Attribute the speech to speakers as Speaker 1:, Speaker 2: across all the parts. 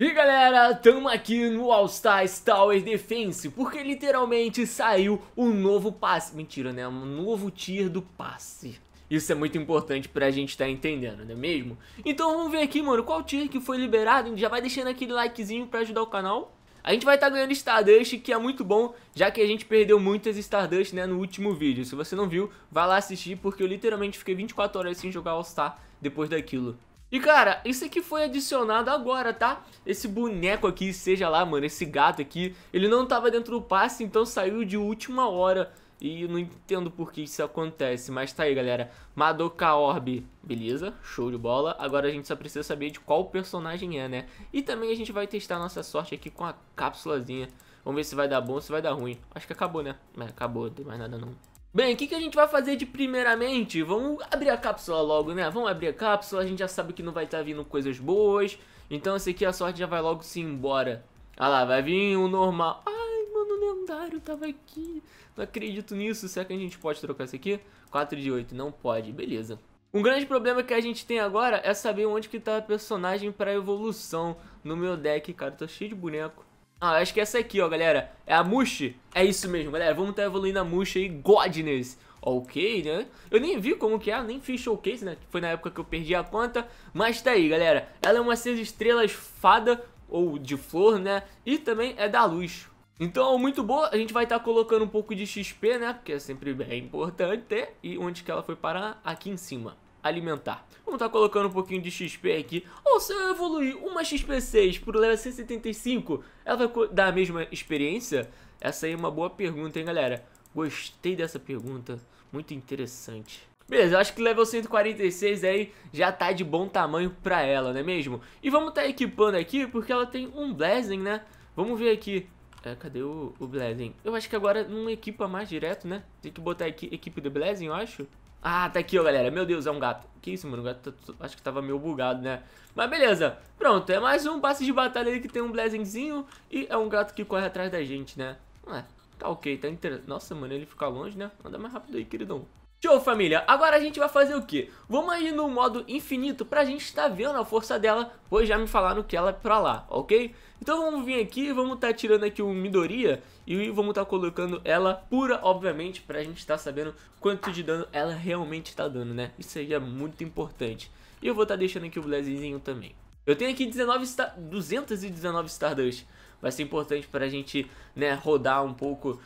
Speaker 1: E galera, tamo aqui no All Stars Tower Defense, porque literalmente saiu um novo passe, mentira né, um novo tier do passe. Isso é muito importante pra gente tá entendendo, não é mesmo? Então vamos ver aqui, mano, qual tier que foi liberado, já vai deixando aquele likezinho pra ajudar o canal. A gente vai estar tá ganhando Stardust, que é muito bom, já que a gente perdeu muitas Stardust, né, no último vídeo. Se você não viu, vai lá assistir, porque eu literalmente fiquei 24 horas sem jogar All Star depois daquilo. E cara, isso aqui foi adicionado agora, tá? Esse boneco aqui, seja lá, mano, esse gato aqui, ele não tava dentro do passe, então saiu de última hora. E não entendo por que isso acontece, mas tá aí, galera. Madoka Orb, beleza, show de bola. Agora a gente só precisa saber de qual personagem é, né? E também a gente vai testar nossa sorte aqui com a cápsulazinha. Vamos ver se vai dar bom ou se vai dar ruim. Acho que acabou, né? Mas acabou, não tem mais nada não. Bem, o que, que a gente vai fazer de primeiramente? Vamos abrir a cápsula logo, né? Vamos abrir a cápsula, a gente já sabe que não vai estar tá vindo coisas boas. Então esse aqui a sorte já vai logo se embora. Ah lá, vai vir o normal. Ai, mano, o lendário tava aqui. Não acredito nisso. Será que a gente pode trocar esse aqui? 4 de 8, não pode. Beleza. Um grande problema que a gente tem agora é saber onde que tá a personagem para evolução no meu deck, cara. Tô cheio de boneco. Ah, acho que é essa aqui, ó, galera. É a Mushi? É isso mesmo, galera. Vamos estar tá evoluindo a Mushi aí, Godness. Ok, né? Eu nem vi como que é, nem fiz showcase, né? Foi na época que eu perdi a conta. Mas tá aí, galera. Ela é uma 6 estrelas fada, ou de flor, né? E também é da luz. Então, muito boa, a gente vai estar tá colocando um pouco de XP, né? Porque é sempre bem importante. E onde que ela foi parar? Aqui em cima alimentar. Vamos estar tá colocando um pouquinho de XP aqui. Ou se eu evoluir uma XP6 pro level 175, ela vai dar a mesma experiência? Essa aí é uma boa pergunta, hein, galera? Gostei dessa pergunta, muito interessante. Beleza, eu acho que level 146 aí já tá de bom tamanho pra ela, não é mesmo? E vamos tá equipando aqui, porque ela tem um blessing, né? Vamos ver aqui. É, cadê o, o Eu acho que agora não equipa mais direto, né? Tem que botar aqui equipe do blessing, eu acho. Ah, tá aqui, ó, galera. Meu Deus, é um gato. Que isso, mano? O gato tá, acho que tava meio bugado, né? Mas beleza. Pronto, é mais um passe de batalha aí que tem um blazingzinho e é um gato que corre atrás da gente, né? Ué, tá ok, tá inter... Nossa, mano, ele fica longe, né? Anda mais rápido aí, queridão. Show família, agora a gente vai fazer o que? Vamos aí no modo infinito pra gente estar tá vendo a força dela, pois já me falaram que ela é pra lá, ok? Então vamos vir aqui, vamos estar tá tirando aqui o Midoriya e vamos estar tá colocando ela pura, obviamente, pra gente estar tá sabendo quanto de dano ela realmente está dando, né? Isso aí é muito importante. E eu vou estar tá deixando aqui o Blazinho também. Eu tenho aqui 19 star... 219 Stardust, vai ser importante pra gente, né, rodar um pouco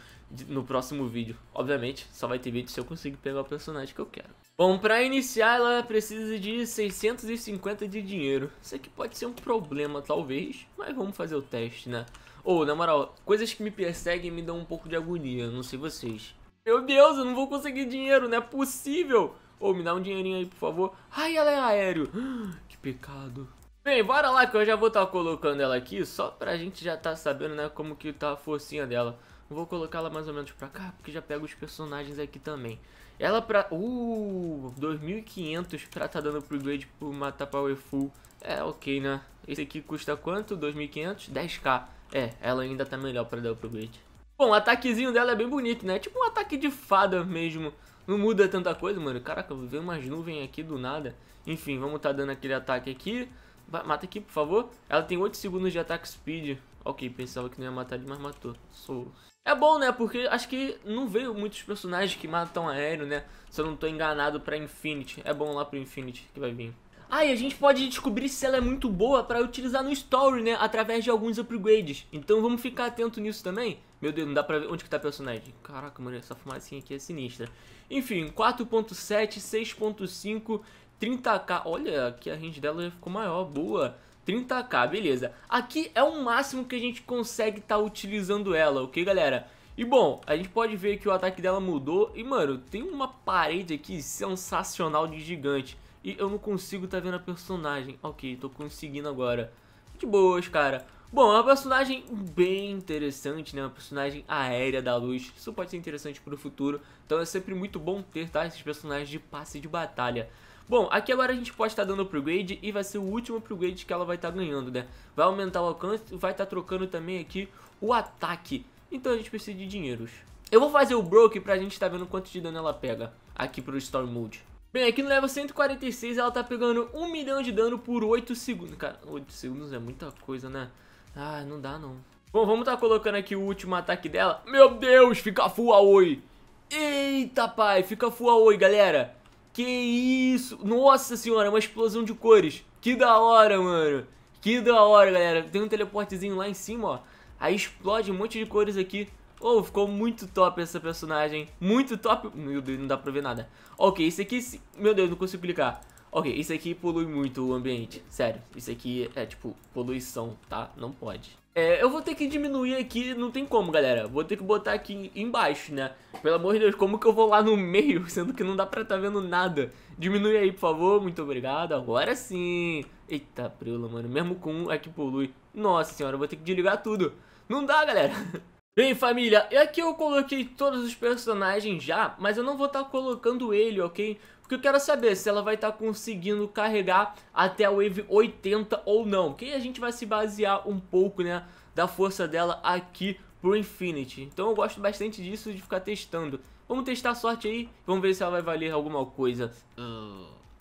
Speaker 1: no próximo vídeo. Obviamente, só vai ter vídeo se eu conseguir pegar o personagem que eu quero. Bom, pra iniciar ela precisa de 650 de dinheiro. Isso aqui pode ser um problema talvez, mas vamos fazer o teste, né? Ou, oh, na moral, coisas que me perseguem me dão um pouco de agonia, não sei vocês. Meu Deus, eu não vou conseguir dinheiro, não é possível! Ou, oh, me dá um dinheirinho aí, por favor. Ai, ela é aéreo. Que pecado. Bem, bora lá que eu já vou estar tá colocando ela aqui, só pra gente já estar tá sabendo, né, como que tá a forcinha dela. Vou colocá-la mais ou menos pra cá, porque já pega os personagens aqui também. Ela pra... Uh, 2.500 pra tá dando upgrade por matar Powerful. É, ok, né? Esse aqui custa quanto? 2.500? 10k. É, ela ainda tá melhor pra dar upgrade. Bom, o ataquezinho dela é bem bonito, né? Tipo um ataque de fada mesmo. Não muda tanta coisa, mano. Caraca, veio umas nuvens aqui do nada. Enfim, vamos tá dando aquele ataque aqui. Mata aqui, por favor. Ela tem 8 segundos de ataque speed. Ok, pensava que não ia matar ele, mas matou. Sou, é bom, né? Porque acho que não veio muitos personagens que matam aéreo, né? Se eu não tô enganado pra Infinity. É bom lá pro Infinity que vai vir. Ah, e a gente pode descobrir se ela é muito boa pra utilizar no Story, né? Através de alguns upgrades. Então vamos ficar atento nisso também. Meu Deus, não dá pra ver onde que tá o personagem. Caraca, mano, essa fumacinha aqui é sinistra. Enfim, 4.7, 6.5, 30k. Olha, aqui a range dela já ficou maior, boa. 30k, beleza. Aqui é o máximo que a gente consegue estar tá utilizando ela, ok, galera? E bom, a gente pode ver que o ataque dela mudou e, mano, tem uma parede aqui sensacional de gigante. E eu não consigo tá vendo a personagem. Ok, tô conseguindo agora. De boas, cara. Bom, é uma personagem bem interessante, né? Uma personagem aérea da luz. Isso pode ser interessante para o futuro. Então é sempre muito bom ter, tá? Esses personagens de passe de batalha. Bom, aqui agora a gente pode estar tá dando upgrade e vai ser o último upgrade que ela vai estar tá ganhando, né? Vai aumentar o alcance e vai estar tá trocando também aqui o ataque. Então a gente precisa de dinheiros. Eu vou fazer o Broke pra gente estar vendo quanto de dano ela pega aqui pro Storm Mode. Bem, aqui no level 146 ela tá pegando 1 milhão de dano por 8 segundos. Cara, 8 segundos é muita coisa, né? Ah, não dá não. Bom, vamos tá colocando aqui o último ataque dela. Meu Deus, fica full Aoi. Eita, pai, fica full Aoi, galera. Que isso. Nossa senhora, é uma explosão de cores. Que da hora, mano. Que da hora, galera. Tem um teleportezinho lá em cima, ó. Aí explode um monte de cores aqui. Oh, ficou muito top essa personagem. Muito top. Meu Deus, não dá pra ver nada. Ok, esse aqui... Meu Deus, não consigo clicar. Ok, isso aqui polui muito o ambiente, sério. Isso aqui é, tipo, poluição, tá? Não pode. É, eu vou ter que diminuir aqui, não tem como, galera. Vou ter que botar aqui embaixo, né? Pelo amor de Deus, como que eu vou lá no meio, sendo que não dá pra tá vendo nada? Diminui aí, por favor, muito obrigado. Agora sim. Eita, preula, mano. Mesmo com um é que polui. Nossa senhora, vou ter que desligar tudo. Não dá, galera. Bem, família, e aqui eu coloquei todos os personagens já, mas eu não vou estar tá colocando ele, ok? que eu quero saber se ela vai estar tá conseguindo carregar até a Wave 80 ou não. Que a gente vai se basear um pouco, né, da força dela aqui pro Infinity. Então eu gosto bastante disso, de ficar testando. Vamos testar a sorte aí, vamos ver se ela vai valer alguma coisa.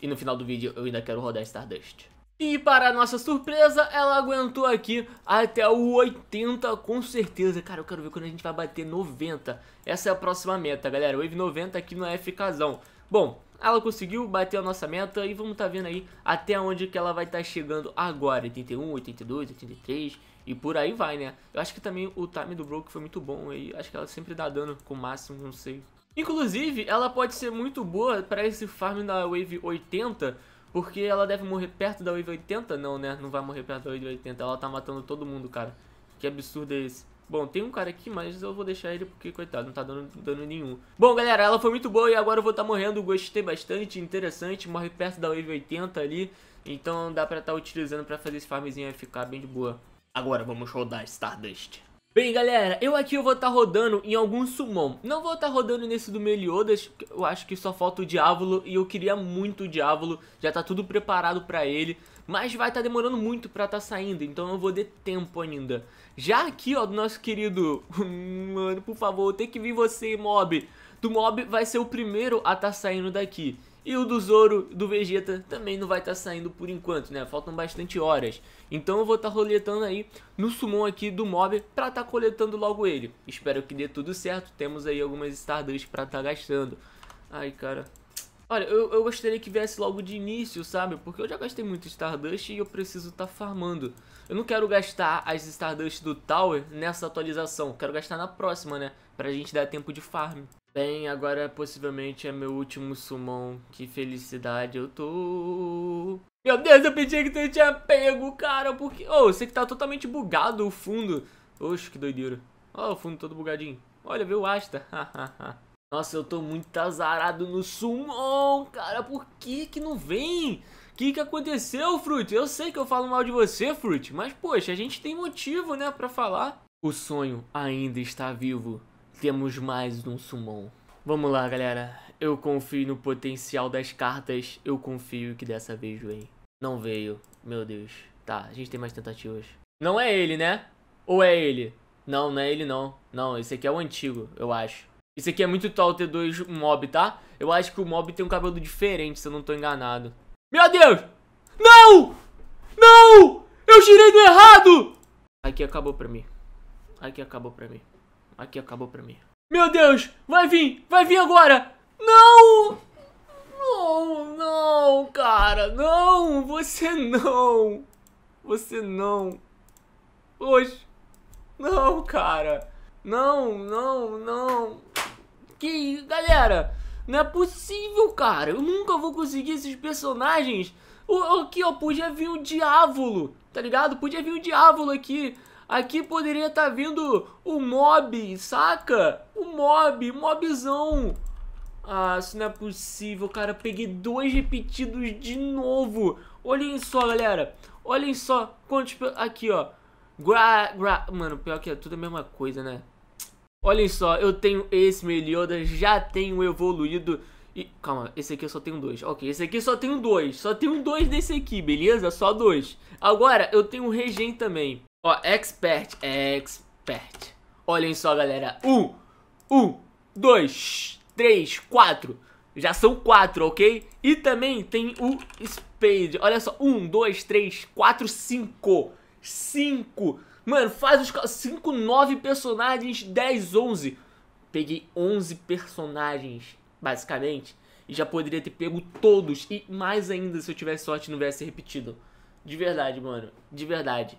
Speaker 1: E no final do vídeo eu ainda quero rodar Stardust. E para nossa surpresa, ela aguentou aqui até o 80 com certeza. Cara, eu quero ver quando a gente vai bater 90. Essa é a próxima meta, galera. Wave 90 aqui no FKzão. Bom, ela conseguiu bater a nossa meta e vamos estar tá vendo aí até onde que ela vai estar tá chegando agora, 81, 82, 83 e por aí vai, né? Eu acho que também o time do Broke foi muito bom aí, acho que ela sempre dá dano com o máximo, não sei. Inclusive, ela pode ser muito boa para esse farm da Wave 80, porque ela deve morrer perto da Wave 80, não né, não vai morrer perto da Wave 80, ela tá matando todo mundo, cara. Que absurdo é esse? Bom, tem um cara aqui, mas eu vou deixar ele porque, coitado, não tá dando dano nenhum. Bom, galera, ela foi muito boa e agora eu vou estar tá morrendo. Gostei bastante, interessante. Morre perto da wave 80 ali. Então dá pra estar tá utilizando pra fazer esse farmzinho e ficar bem de boa. Agora vamos rodar Stardust. Bem, galera, eu aqui eu vou estar tá rodando em algum summon. Não vou estar tá rodando nesse do Meliodas, eu acho que só falta o Diávolo e eu queria muito o Diávolo, já tá tudo preparado pra ele mas vai estar tá demorando muito para estar tá saindo, então não vou ter tempo ainda. Já aqui, ó, do nosso querido, mano, por favor, tem que vir você, mob. Do mob vai ser o primeiro a estar tá saindo daqui. E o do Zoro, do Vegeta, também não vai estar tá saindo por enquanto, né? Faltam bastante horas. Então eu vou estar tá roletando aí no summon aqui do mob pra estar tá coletando logo ele. Espero que dê tudo certo. Temos aí algumas Stardust pra estar tá gastando. Ai, cara. Olha, eu, eu gostaria que viesse logo de início, sabe? Porque eu já gastei muito Stardust e eu preciso estar tá farmando. Eu não quero gastar as Stardust do Tower nessa atualização. Quero gastar na próxima, né? Pra gente dar tempo de farm. Bem, agora possivelmente é meu último summon. Que felicidade eu tô. Meu Deus, eu pedi que tu tinha pego, cara. Porque... oh, você que tá totalmente bugado o fundo. Oxe, que doideira. Ó, oh, o fundo todo bugadinho. Olha, veio o Asta. Hahaha. Nossa, eu tô muito azarado no Summon, cara. Por que que não vem? O que que aconteceu, Fruit? Eu sei que eu falo mal de você, Fruit. Mas, poxa, a gente tem motivo, né, pra falar. O sonho ainda está vivo. Temos mais um Summon. Vamos lá, galera. Eu confio no potencial das cartas. Eu confio que dessa vez vem. Não veio. Meu Deus. Tá, a gente tem mais tentativas. Não é ele, né? Ou é ele? Não, não é ele, não. Não, esse aqui é o antigo, eu acho. Isso aqui é muito tal T dois mob, tá? Eu acho que o mob tem um cabelo diferente, se eu não tô enganado. Meu Deus! Não! Não! Eu girei do errado! Aqui acabou pra mim. Aqui acabou pra mim. Aqui acabou pra mim. Meu Deus! Vai vir! Vai vir agora! Não! Não, não, cara! Não! Você não! Você não! Poxa! Não, cara! Não, não, não! Que galera, não é possível, cara. Eu nunca vou conseguir esses personagens. O, aqui, ó, podia vir o Diávolo, tá ligado? Podia vir o Diávolo aqui. Aqui poderia estar tá vindo o Mob, saca? O Mob, Mobzão. Ah, isso não é possível, cara. peguei dois repetidos de novo. Olhem só, galera. Olhem só quantos... Aqui, ó. Gra... Gra... Mano, pior que é tudo a mesma coisa, né? Olhem só, eu tenho esse Meliodas, já tenho evoluído. E, calma, esse aqui eu só tenho dois. Ok, esse aqui só tenho dois. Só tenho dois desse aqui, beleza? Só dois. Agora, eu tenho o Regen também. Ó, Expert, Expert. Olhem só, galera. Um, um, dois, três, quatro. Já são quatro, ok? E também tem o Spade. Olha só, um, dois, três, quatro, cinco. Cinco. Mano, faz os 5, 9 personagens, 10, 11. Peguei 11 personagens, basicamente. E já poderia ter pego todos. E mais ainda, se eu tivesse sorte, não tivesse repetido. De verdade, mano. De verdade.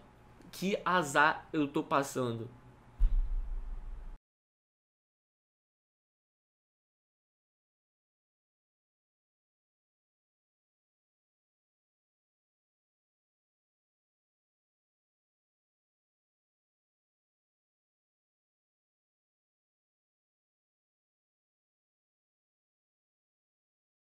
Speaker 1: Que azar eu tô passando.